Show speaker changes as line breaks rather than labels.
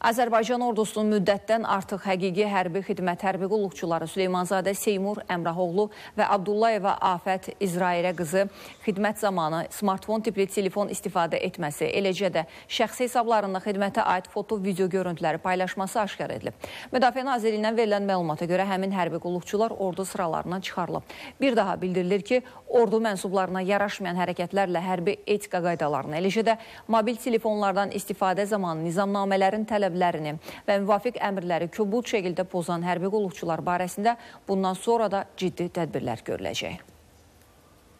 Azərbaycan ordusunun müddətdən artıq həqiqi hərbi xidmət hərbi qulluqçuları Süleymanzadə Seymur Əmrahoğlu və Abdullayeva Afət İzrailə qızı xidmət zamanı smartfon tipli telefon istifadə etməsi, eləcə də şəxsi hesablarında xidmətə aid foto, video görüntüləri paylaşması aşkar edilib. Müdafiə Nazirliyindən verilən məlumata görə həmin hərbi qulluqçular ordu sıralarından çıxarılıb. Bir daha bildirilir ki, ordu mənsublarına yaraşmayan hərəkətlərlə hərbi etika qaydalarına, eləcə də mobil telefonlardan istifadə zamanı nizamnamələrin tələb məktəblərini və müvafiq əmrləri kobud şəkildə pozan hərbi qulluqçular barəsində bundan sonra da ciddi tədbirlər görüləcək.